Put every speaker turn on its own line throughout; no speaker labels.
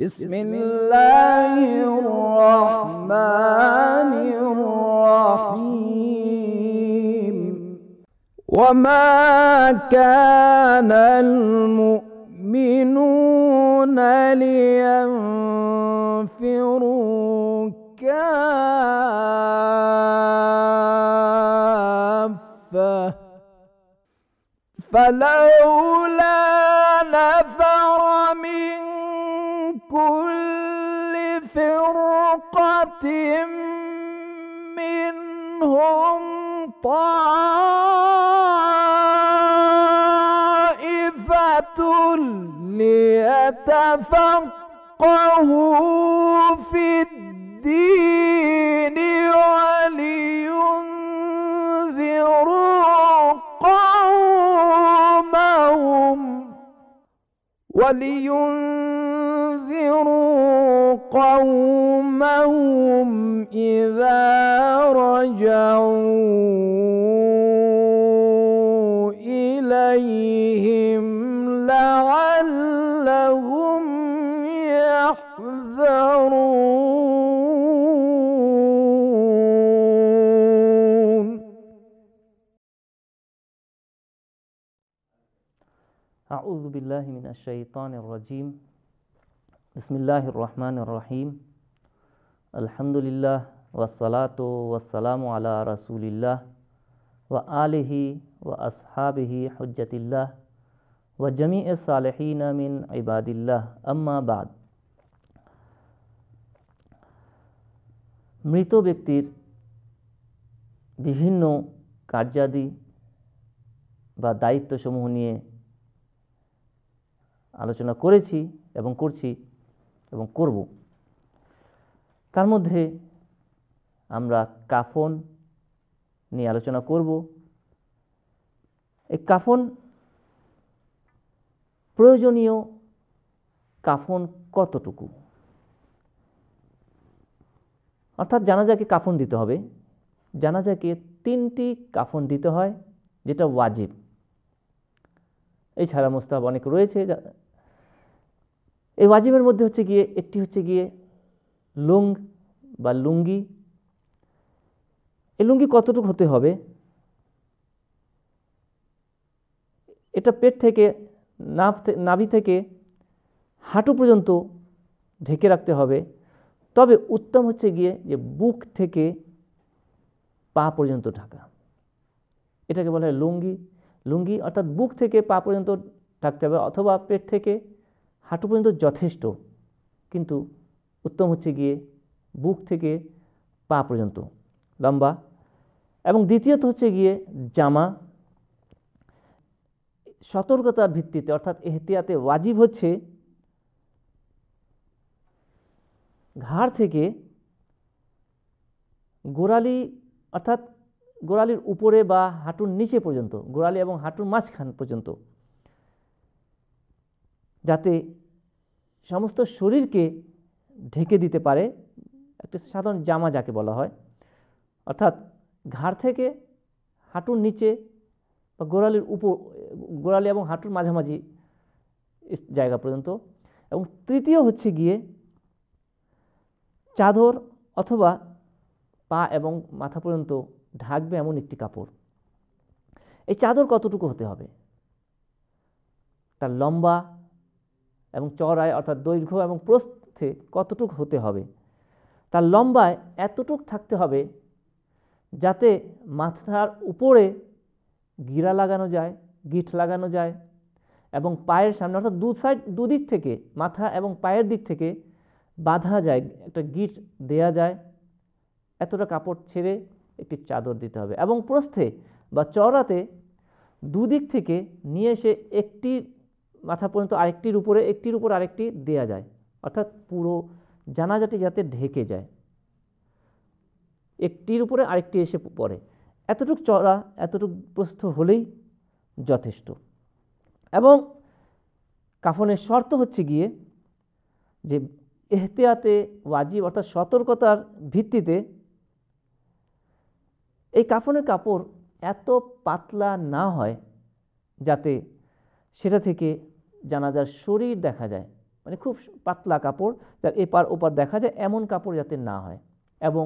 بسم الله الرحمن الرحيم وما كان المؤمنون لينفروا كافة فلولا كل فرقة منهم طائفة ليتفقهوا في الدين ولينذروا قومهم ولينذروا قومهم إذا رجعوا إليهم لعلهم يحذرون
أعوذ بالله من الشيطان الرجيم বিসমিল্লাহ রহমান রহিম আলহামদুলিল্লাহ ওয়াসালাত ওয়াসালাম আলা রাসুলিল্লাহ ওয়া আলিহি ওয়া আসহাবিহি হজ্জাতিল্লাহ ওয়া জমি এ সালেহিন মিন ইবাদিল্লাহ আম্মাবাদ মৃত ব্যক্তির বিভিন্ন কার্যাদি বা দায়িত্বসমূহ নিয়ে আলোচনা করেছি এবং করছি এবং করব তার মধ্যে আমরা কাফন নিয়ে আলোচনা করব এই কাফন প্রয়োজনীয় কাফন কতটুকু অর্থাৎ জানাজাকে কাফন দিতে হবে জানাজাকে তিনটি কাফন দিতে হয় যেটা ওয়াজিব এছাড়া মোস্তাব অনেক রয়েছে এই ওয়াজিবের মধ্যে হচ্ছে গিয়ে একটি হচ্ছে গিয়ে লুং বা লুঙ্গি এই লুঙ্গি কতটুকু হতে হবে এটা পেট থেকে নাভ নাভি থেকে হাঁটু পর্যন্ত ঢেকে রাখতে হবে তবে উত্তম হচ্ছে গিয়ে যে বুক থেকে পা পর্যন্ত ঢাকা এটাকে বলা হয় লুঙ্গি লুঙ্গি অর্থাৎ বুক থেকে পা পর্যন্ত ঢাকতে হবে অথবা পেট থেকে হাঁটু পর্যন্ত যথেষ্ট কিন্তু উত্তম হচ্ছে গিয়ে বুক থেকে পা পর্যন্ত লম্বা এবং দ্বিতীয়ত হচ্ছে গিয়ে জামা সতর্কতার ভিত্তিতে অর্থাৎ এহতিয়াতে ওয়াজিব হচ্ছে ঘাড় থেকে গোড়ালি অর্থাৎ গোড়ালির উপরে বা হাঁটুর নিচে পর্যন্ত গোড়ালি এবং হাঁটুর মাঝখান পর্যন্ত যাতে সমস্ত শরীরকে ঢেকে দিতে পারে একটা সাধারণ জামা যাকে বলা হয় অর্থাৎ ঘাড় থেকে হাঁটুর নিচে বা গোড়ালির উপর গোড়ালি এবং হাঁটুর মাঝামাঝি জায়গা পর্যন্ত এবং তৃতীয় হচ্ছে গিয়ে চাদর অথবা পা এবং মাথা পর্যন্ত ঢাকবে এমন একটি কাপড় এই চাদর কতটুকু হতে হবে তার লম্বা এবং চড়ায় অর্থাৎ দৈর্ঘ্য এবং প্রস্থে কতটুক হতে হবে তার লম্বায় এতটুক থাকতে হবে যাতে মাথার উপরে গিরা লাগানো যায় গিট লাগানো যায় এবং পায়ের সামনে অর্থাৎ দু সাইড দুদিক থেকে মাথা এবং পায়ের দিক থেকে বাঁধা যায় একটা গিট দেয়া যায় এতটা কাপড় ছেড়ে একটি চাদর দিতে হবে এবং প্রস্থে বা চড়াতে দুদিক থেকে নিয়ে এসে একটি মাথা পর্যন্ত আরেকটির উপরে একটির উপর আরেকটি দেয়া যায় অর্থাৎ পুরো জানাজাটি যাতে ঢেকে যায় একটির উপরে আরেকটি এসে পড়ে এতটুক চড়া এতটুক প্রস্থ হলেই যথেষ্ট এবং কাফনের শর্ত হচ্ছে গিয়ে যে এহতিয়াতে ওয়াজিব অর্থাৎ সতর্কতার ভিত্তিতে এই কাফনের কাপড় এত পাতলা না হয় যাতে সেটা থেকে জানাজার শরীর দেখা যায় মানে খুব পাতলা কাপড় যার এপার ওপার দেখা যায় এমন কাপড় যাতে না হয় এবং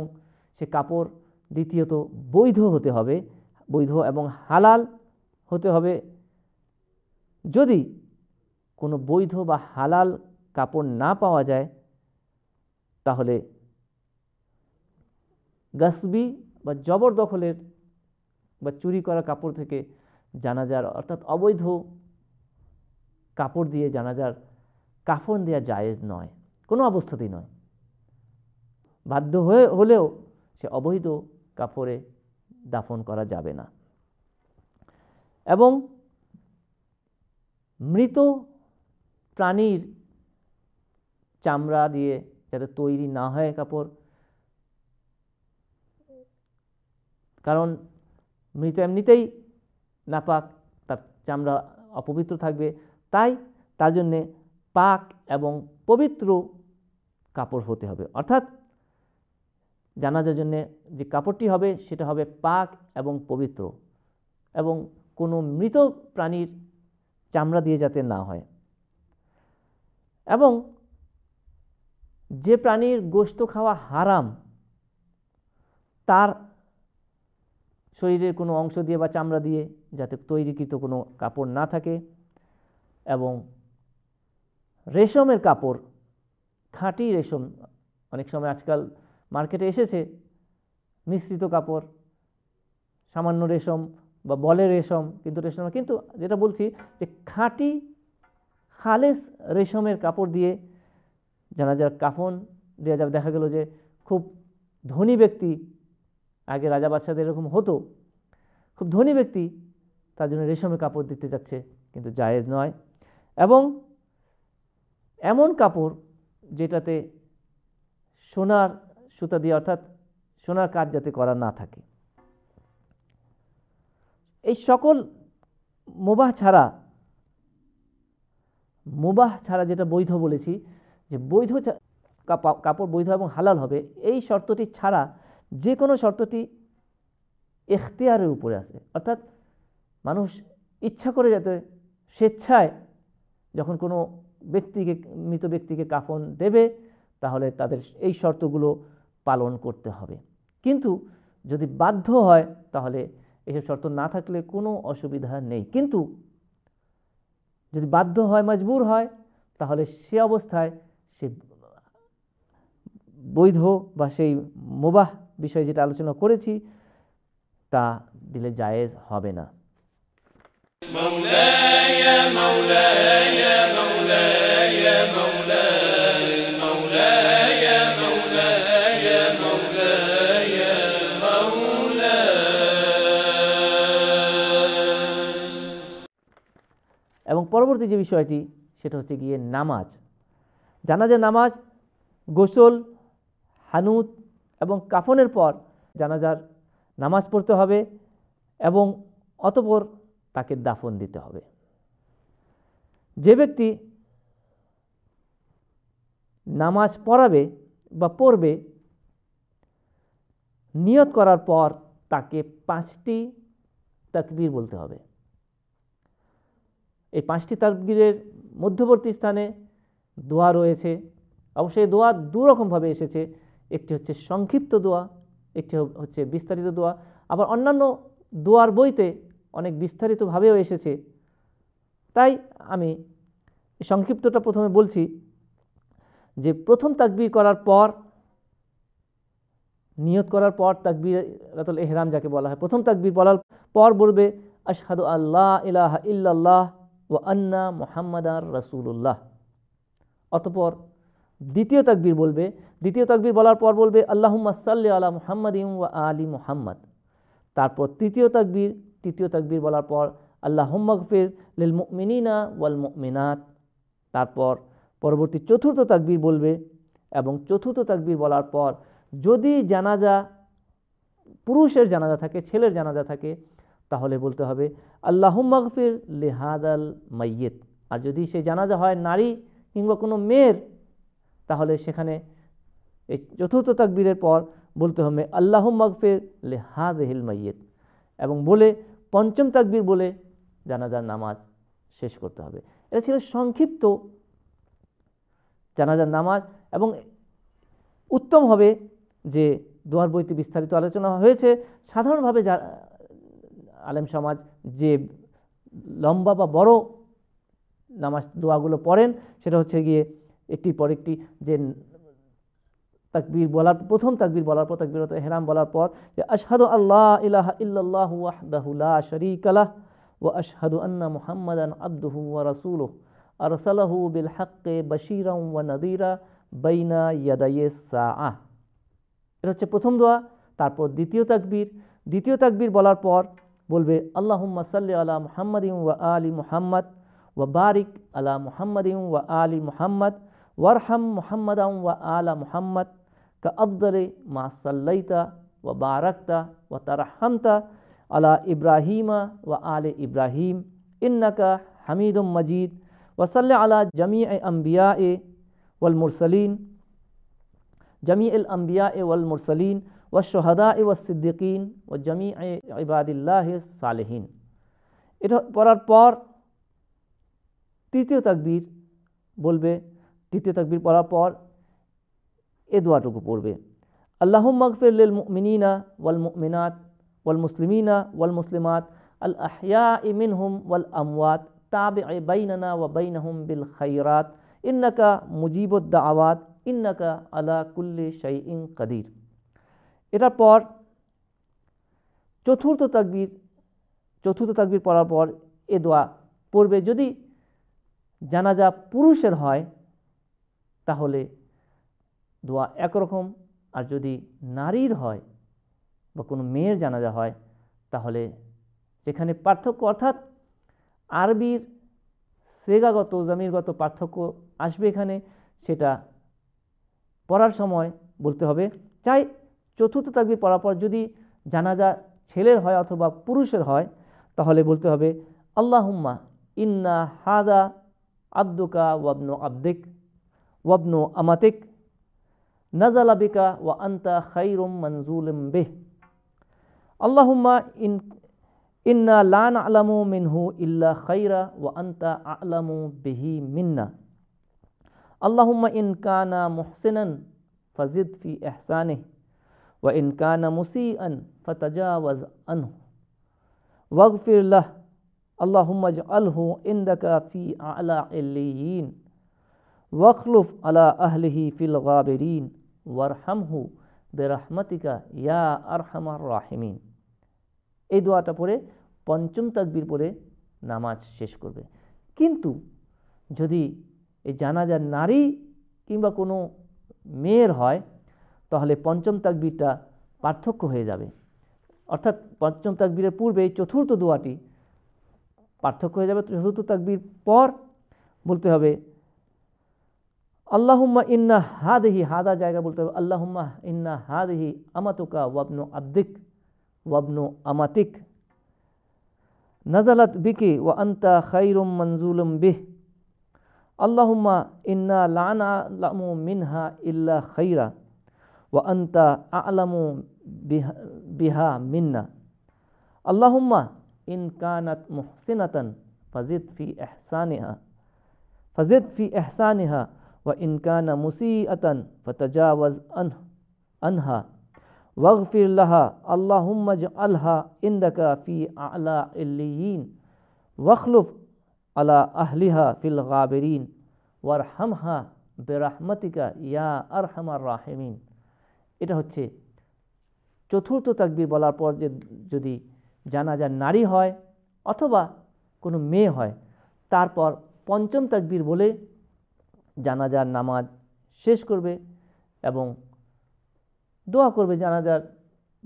সে কাপড় দ্বিতীয়ত বৈধ হতে হবে বৈধ এবং হালাল হতে হবে যদি কোনো বৈধ বা হালাল কাপড় না পাওয়া যায় তাহলে গাসবি বা জবরদখলের বা চুরি করা কাপড় থেকে জানাজার অর্থাৎ অবৈধ কাপড় দিয়ে জানাজার কাফন দেওয়া জায়েজ নয় কোনো অবস্থাতেই নয় বাধ্য হয়ে হলেও সে অবৈধ কাপড়ে দাফন করা যাবে না এবং মৃত প্রাণীর চামড়া দিয়ে যাতে তৈরি না হয় কাপড় কারণ মৃত এমনিতেই নাপাক তার চামড়া অপবিত্র থাকবে তাই তার জন্যে পাক এবং পবিত্র কাপড় হতে হবে অর্থাৎ জানাজার জন্যে যে কাপড়টি হবে সেটা হবে পাক এবং পবিত্র এবং কোনো মৃত প্রাণীর চামড়া দিয়ে যাতে না হয় এবং যে প্রাণীর গোস্ত খাওয়া হারাম তার শরীরের কোনো অংশ দিয়ে বা চামড়া দিয়ে যাতে তৈরিকৃত কোনো কাপড় না থাকে এবং রেশমের কাপড় খাঁটি রেশম অনেক সময় আজকাল মার্কেটে এসেছে মিশ্রিত কাপড় সামান্য রেশম বা বলে রেশম কিন্তু রেশম কিন্তু যেটা বলছি যে খাঁটি খালেস রেশমের কাপড় দিয়ে জানাজার কাফন দেওয়া যাবে দেখা গেল যে খুব ধনী ব্যক্তি আগে রাজা বাদশাদের এরকম হতো খুব ধনী ব্যক্তি তার জন্য রেশমের কাপড় দিতে যাচ্ছে কিন্তু জায়েজ নয় এবং এমন কাপড় যেটাতে সোনার সুতা দিয়ে অর্থাৎ সোনার কাজ যাতে করা না থাকে এই সকল মোবাহ ছাড়া মোবাহ ছাড়া যেটা বৈধ বলেছি যে বৈধ কাপড় বৈধ এবং হালাল হবে এই শর্তটি ছাড়া যে কোনো শর্তটি এখতিয়ারের উপরে আছে অর্থাৎ মানুষ ইচ্ছা করে যাতে স্বেচ্ছায় যখন কোনো ব্যক্তিকে মৃত ব্যক্তিকে কাফন দেবে তাহলে তাদের এই শর্তগুলো পালন করতে হবে কিন্তু যদি বাধ্য হয় তাহলে এসব শর্ত না থাকলে কোনো অসুবিধা নেই কিন্তু যদি বাধ্য হয় মজবুর হয় তাহলে সে অবস্থায় সে বৈধ বা সেই মোবাহ বিষয়ে যেটা আলোচনা করেছি তা দিলে জায়েজ হবে না পরবর্তী যে বিষয়টি সেটা হচ্ছে গিয়ে নামাজ জানাজা নামাজ গোসল হানুত এবং কাফনের পর জানাজার নামাজ পড়তে হবে এবং অতপর তাকে দাফন দিতে হবে যে ব্যক্তি নামাজ পড়াবে বা পড়বে নিয়ত করার পর তাকে পাঁচটি তাকবির বলতে হবে এই পাঁচটি তাকবীরের মধ্যবর্তী স্থানে দোয়া রয়েছে অবশ্যই দোয়া দুরকমভাবে এসেছে একটি হচ্ছে সংক্ষিপ্ত দোয়া একটি হচ্ছে বিস্তারিত দোয়া আবার অন্যান্য দোয়ার বইতে অনেক বিস্তারিতভাবেও এসেছে তাই আমি সংক্ষিপ্তটা প্রথমে বলছি যে প্রথম তাকবির করার পর নিয়ত করার পর তাকবির রাতুল এহরাম যাকে বলা হয় প্রথম তাকবির বলার পর বলবে আশহাদু আল্লাহ ইলাহা ইল্লাল্লাহ ও আন্না মোহাম্মদার রসুল্লাহ অতপর দ্বিতীয় তাকবির বলবে দ্বিতীয় তাকবির বলার পর বলবে আল্লাহুম্মা সাল্লি আলা ইম ও আলী মোহাম্মদ তারপর তৃতীয় তাকবির তৃতীয় তাকবির বলার পর আল্লাহম্মকফির লিল মুমিনিনা ওয়াল মুমিনাত তারপর পরবর্তী চতুর্থ তাকবির বলবে এবং চতুর্থ তাকবির বলার পর যদি জানাজা পুরুষের জানাজা থাকে ছেলের জানাজা থাকে তাহলে বলতে হবে আল্লাহ মগফির লেহাদ আল মাইয়েত আর যদি সে জানাজা হয় নারী কিংবা কোনো মেয়ের তাহলে সেখানে এই চতুর্থ তাকবীরের পর বলতে হবে আল্লাহ মগফির লেহাদ হিল মাইয়েত এবং বলে পঞ্চম তাকবীর বলে জানাজার নামাজ শেষ করতে হবে এটা ছিল সংক্ষিপ্ত জানাজার নামাজ এবং উত্তম হবে যে দোয়ার বইতে বিস্তারিত আলোচনা হয়েছে সাধারণভাবে আলেম সমাজ যে লম্বা বা বড় নামাজ দোয়াগুলো পড়েন সেটা হচ্ছে গিয়ে একটির পর একটি যে তাকবীর বলার প্রথম তাকবীর বলার পর তাকবীর হেরাম বলার পর যে আশহাদু আল্লাহ ইলাহ ইল্লাল্লাহ ওয়াহদাহুল্লা শরিকালাহ ও আশহাদু আন্না মুহাম্মাদান আব্দুহু ওয়া রাসূলুহ আরসালাহু বিল হাক্কে বশিরাম ওয়া নাদিরা বাইনা ইয়াদাইয়ে সাআহ এটা হচ্ছে প্রথম দোয়া তারপর দ্বিতীয় তাকবীর দ্বিতীয় তাকবীর বলার পর بول بے الم صاح محمد و علی محمد و بارق علام محمد و علی محمد ورحم মুহাম্মদ و اعلیٰ محمد کا ما صلیتا و بارکتا و ترحمتا علی ابراہیم و آل ابراہیم انکا حمید مجید وصل عليّٰ جمي امبيا اے و المرسليں جمی الامبیا ও সোহাদা ই ও সিদ্দিকিন ও জমি ইবাদিল্লাহ সালেহীন এটা পড়ার পর তৃতীয় তাকবীর বলবে তৃতীয় তাকবীর পড়ার পর এ দোয়াটুকু পড়বে আল্লাহ মগফির লিল মিনা ওয়াল মিনাত ওয়াল মুসলিমিনা ওয়াল মুসলিমাত আল আহিয়া ইমিন হুম ওয়াল আমওয়াত তাবে বাইনানা ওয়া হুম বিল খাইরাত ইন্নাকা মুজিবুদ্দাওয়াত ইন্নাকা আলা কুল্লি শাইইন কাদির এটার পর চতুর্থ তাকবির চতুর্থ তাকবির পড়ার পর এ দোয়া পড়বে যদি জানাজা পুরুষের হয় তাহলে দোয়া একরকম আর যদি নারীর হয় বা কোনো মেয়ের জানাজা হয় তাহলে সেখানে পার্থক্য অর্থাৎ আরবির সেগাগত জামিরগত পার্থক্য আসবে এখানে সেটা পড়ার সময় বলতে হবে চাই চতুর্থ তাকবির পর যদি জানাজা ছেলের হয় অথবা পুরুষের হয় তাহলে বলতে হবে আল্লাহুম্মা ইন্না হাদা আব্দুকা ওয়াবনু আব্দিক ওয়াবনু আমাতিক নাজালাবিকা ওয়া আন্তা খাইরুম মনজুলিম বেহ আল্লাহুম্মা ইন ইন্না লান আলামু মিনহু ইল্লা খাইরা ওয়া আন্তা আলামু বিহি মিন্না আল্লাহুম্মা ইন কানা মুহসিনান ফাজিদ ফি এহসানিহ ওয়া ইনকানা মুসি আন ফতাজাওয়াজ আনহু ওয়াগফিরলাহ আল্লাহুম্মাজ আলহু ইন্দাকা ফি আলা ইল্লিয়িন ওয়াখলুফ আলা আহলিহি ফিল গাবিরিন ওয়ারহামহু বেরাহমাতিকা ইয়া আরহামার রাহিমিন এই দোয়াটা পড়ে পঞ্চম তাকবির পরে নামাজ শেষ করবে কিন্তু যদি এই জানাজা নারী কিংবা কোনো মেয়ের হয় তাহলে পঞ্চম তাকবীরটা পার্থক্য হয়ে যাবে অর্থাৎ পঞ্চম তাকবীরের পূর্বে চতুর্থ দোয়াটি পার্থক্য হয়ে যাবে চতুর্থ তাকবীর পর বলতে হবে আল্লাহুম্মা ইন্না হাদহি হাদা জায়গা বলতে হবে আল্লাহম্মা ইন্না হাদেহি আমাতুকা ওয়াবনু আব্দিক ওয়াবনু আমাতিক নাজালাত বিকে ও আন্তা খাইরুম মঞ্জুলম বিহ আল্লাহুম্মা ইন্না লানা লামু মিনহা ইল্লা খৈরা وأنت أعلم بها منا اللهم إن كانت محسنة فزد في إحسانها فزد في إحسانها وإن كان مسيئة فتجاوز عنه عنها واغفر لها اللهم اجعلها عندك في أعلى عليين واخلف على أهلها في الغابرين وارحمها برحمتك يا أرحم الراحمين এটা হচ্ছে চতুর্থ তাকবির বলার পর যে যদি জানাজা নারী হয় অথবা কোনো মেয়ে হয় তারপর পঞ্চম তাকবির বলে জানাজার নামাজ শেষ করবে এবং দোয়া করবে জানাজার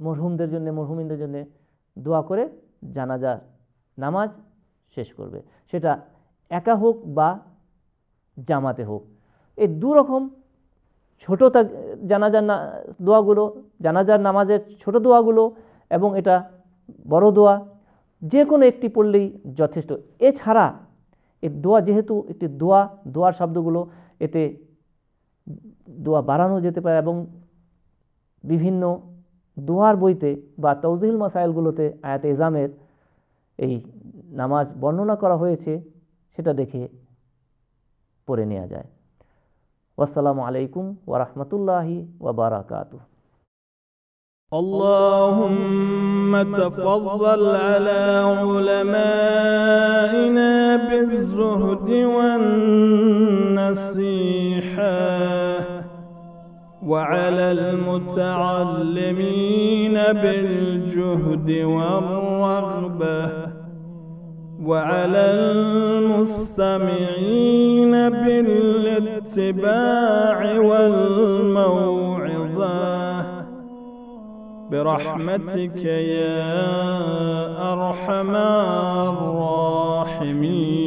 মরহুমদের জন্য মরহুমিনদের জন্য দোয়া করে জানাজার নামাজ শেষ করবে সেটা একা হোক বা জামাতে হোক এই দুরকম ছোট জানাজার না দোয়াগুলো জানাজার নামাজের ছোট দোয়াগুলো এবং এটা বড় দোয়া যে কোনো একটি পড়লেই যথেষ্ট এছাড়া এ দোয়া যেহেতু একটি দোয়া দোয়ার শব্দগুলো এতে দোয়া বাড়ানো যেতে পারে এবং বিভিন্ন দোয়ার বইতে বা তৌজিল মাসাইলগুলোতে আয়াত এজামের এই নামাজ বর্ণনা করা হয়েছে সেটা দেখে পড়ে নেওয়া যায় والسلام عليكم ورحمة الله وبركاته اللهم
تفضل على علمائنا بالزهد والنصيحه وعلى المتعلمين بالجهد والرغبة وعلى المستمعين باللطف بالاتباع والموعظة برحمتك يا أرحم الراحمين